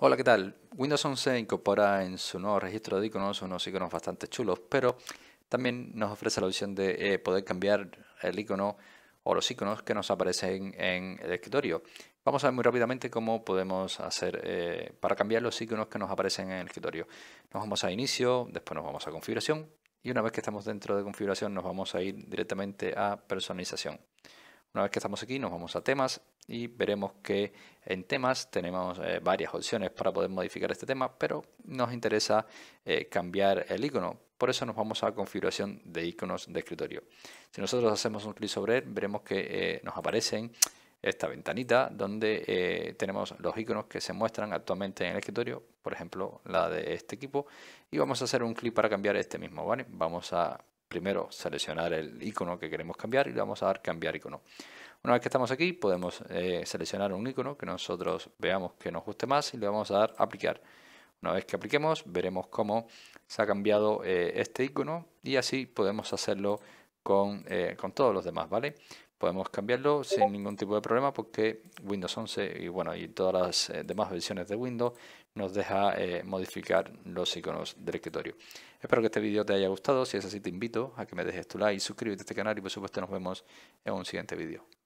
Hola, ¿qué tal? Windows 11 incorpora en su nuevo registro de iconos unos iconos bastante chulos, pero también nos ofrece la opción de eh, poder cambiar el icono o los iconos que nos aparecen en el escritorio. Vamos a ver muy rápidamente cómo podemos hacer eh, para cambiar los iconos que nos aparecen en el escritorio. Nos vamos a inicio, después nos vamos a configuración y una vez que estamos dentro de configuración nos vamos a ir directamente a personalización. Una vez que estamos aquí nos vamos a temas y veremos que en temas tenemos eh, varias opciones para poder modificar este tema, pero nos interesa eh, cambiar el icono. Por eso nos vamos a configuración de iconos de escritorio. Si nosotros hacemos un clic sobre él, veremos que eh, nos aparecen esta ventanita donde tenemos los iconos que se muestran actualmente en el escritorio, por ejemplo la de este equipo, y vamos a hacer un clic para cambiar este mismo, ¿vale? Vamos a primero seleccionar el icono que queremos cambiar y le vamos a dar cambiar icono. Una vez que estamos aquí podemos eh, seleccionar un icono que nosotros veamos que nos guste más y le vamos a dar aplicar. Una vez que apliquemos veremos cómo se ha cambiado eh, este icono y así podemos hacerlo con, eh, con todos los demás, ¿vale? Podemos cambiarlo sin ningún tipo de problema porque Windows 11 y bueno y todas las eh, demás versiones de Windows nos deja eh, modificar los iconos del escritorio. Espero que este vídeo te haya gustado. Si es así, te invito a que me dejes tu like, suscríbete a este canal y por supuesto nos vemos en un siguiente vídeo.